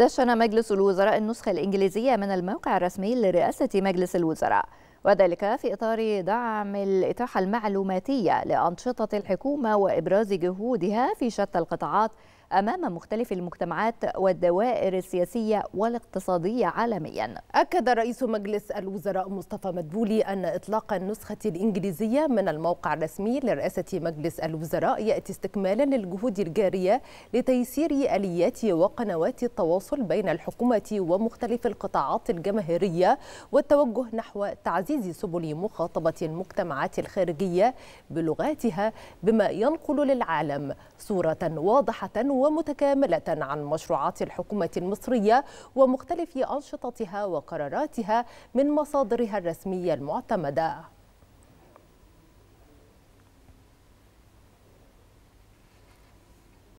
دشن مجلس الوزراء النسخة الإنجليزية من الموقع الرسمي لرئاسة مجلس الوزراء وذلك في إطار دعم الإتاحة المعلوماتية لأنشطة الحكومة وإبراز جهودها في شتى القطاعات أمام مختلف المجتمعات والدوائر السياسية والاقتصادية عالميا أكد رئيس مجلس الوزراء مصطفى مدبولي أن إطلاق النسخة الإنجليزية من الموقع الرسمي لرئاسة مجلس الوزراء يأتي استكمالا للجهود الجارية لتيسير آليات وقنوات التواصل بين الحكومة ومختلف القطاعات الجماهيرية والتوجه نحو تعزيز سبل مخاطبة المجتمعات الخارجية بلغاتها بما ينقل للعالم صورة واضحة و ومتكاملة عن مشروعات الحكومة المصرية ومختلف أنشطتها وقراراتها من مصادرها الرسمية المعتمدة